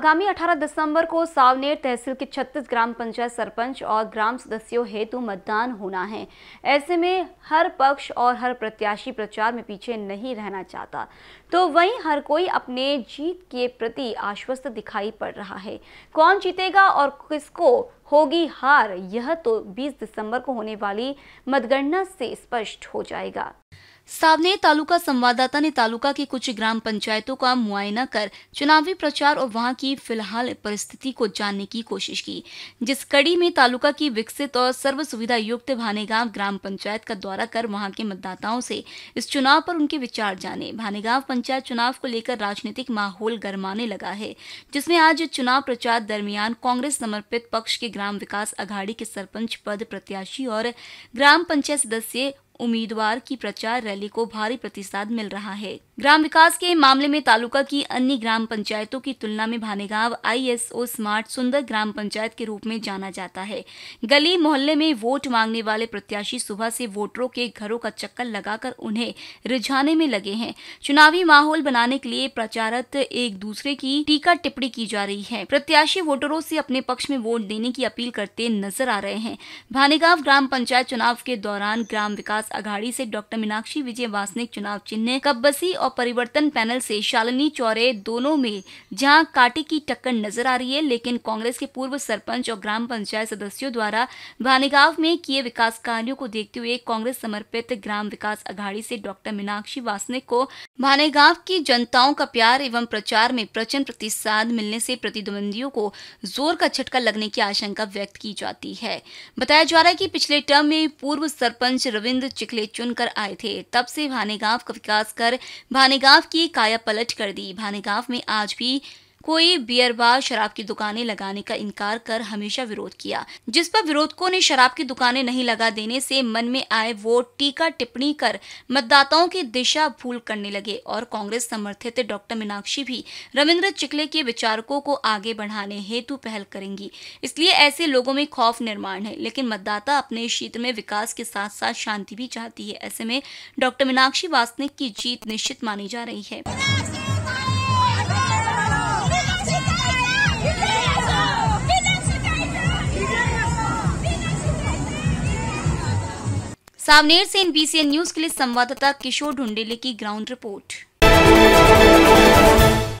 आगामी 18 दिसंबर को सावनेर तहसील के 36 ग्राम पंचायत सरपंच और ग्राम सदस्यों हेतु मतदान होना है ऐसे में हर पक्ष और हर प्रत्याशी प्रचार में पीछे नहीं रहना चाहता तो वहीं हर कोई अपने जीत के प्रति आश्वस्त दिखाई पड़ रहा है कौन जीतेगा और किसको होगी हार यह तो 20 दिसंबर को होने वाली मतगणना से स्पष्ट हो जाएगा सावने तालुका संवाददाता ने तालुका के कुछ ग्राम पंचायतों का मुआयना कर चुनावी प्रचार और वहां की फिलहाल परिस्थिति को जानने की कोशिश की जिस कड़ी में तालुका की विकसित और सर्व सुविधा युक्त भानेगांव ग्राम पंचायत का दौरा कर वहां के मतदाताओं से इस चुनाव पर उनके विचार जाने भानेगांव पंचायत चुनाव को लेकर राजनीतिक माहौल गरमाने लगा है जिसमे आज चुनाव प्रचार दरमियान कांग्रेस समर्पित पक्ष के ग्राम विकास अघाड़ी के सरपंच पद प्रत्याशी और ग्राम पंचायत सदस्य उम्मीदवार की प्रचार रैली को भारी प्रतिसाद मिल रहा है ग्राम विकास के मामले में तालुका की अन्य ग्राम पंचायतों की तुलना में भानेगांव आईएसओ स्मार्ट सुंदर ग्राम पंचायत के रूप में जाना जाता है गली मोहल्ले में वोट मांगने वाले प्रत्याशी सुबह से वोटरों के घरों का चक्कर लगाकर उन्हें रिझाने में लगे हैं चुनावी माहौल बनाने के लिए प्रचारत एक दूसरे की टीका टिप्पणी की जा रही है प्रत्याशी वोटरों से अपने पक्ष में वोट देने की अपील करते नजर आ रहे हैं भानेगांव ग्राम पंचायत चुनाव के दौरान ग्राम विकास अघाड़ी से डॉक्टर मीनाक्षी विजय वासनिक चुनाव चिन्ह कब्बसी और परिवर्तन पैनल से शालिनी चौरे दोनों में जहां काटे की टक्कर नजर आ रही है लेकिन कांग्रेस के पूर्व सरपंच और ग्राम पंचायत सदस्यों द्वारा भानीगांव में किए विकास कार्यो को देखते हुए कांग्रेस समर्पित ग्राम विकास अघाड़ी से डॉक्टर मीनाक्षी वासनिक को भानेगांव की जनताओं का प्यार एवं प्रचार में प्रचंड प्रतिसाद मिलने से प्रतिद्वंदियों को जोर का छटका लगने की आशंका व्यक्त की जाती है बताया जा रहा है कि पिछले टर्म में पूर्व सरपंच रविंद्र चिखले चुनकर आए थे तब से भानेगांव का विकास कर भानेगांव की काया पलट कर दी भानेगांव में आज भी कोई बियर बार शराब की दुकानें लगाने का इनकार कर हमेशा विरोध किया जिस पर विरोधकों ने शराब की दुकानें नहीं लगा देने से मन में आए वो टीका टिप्पणी कर मतदाताओं की दिशा भूल करने लगे और कांग्रेस समर्थित डॉक्टर मीनाक्षी भी रविन्द्र चिकले के विचारकों को आगे बढ़ाने हेतु पहल करेंगी इसलिए ऐसे लोगों में खौफ निर्माण है लेकिन मतदाता अपने क्षेत्र में विकास के साथ साथ शांति भी चाहती है ऐसे में डॉक्टर मीनाक्षी वासनिक की जीत निश्चित मानी जा रही है सावनेर से एनबीसीएन न्यूज के लिए संवाददाता किशोर ढुंडेले की ग्राउंड रिपोर्ट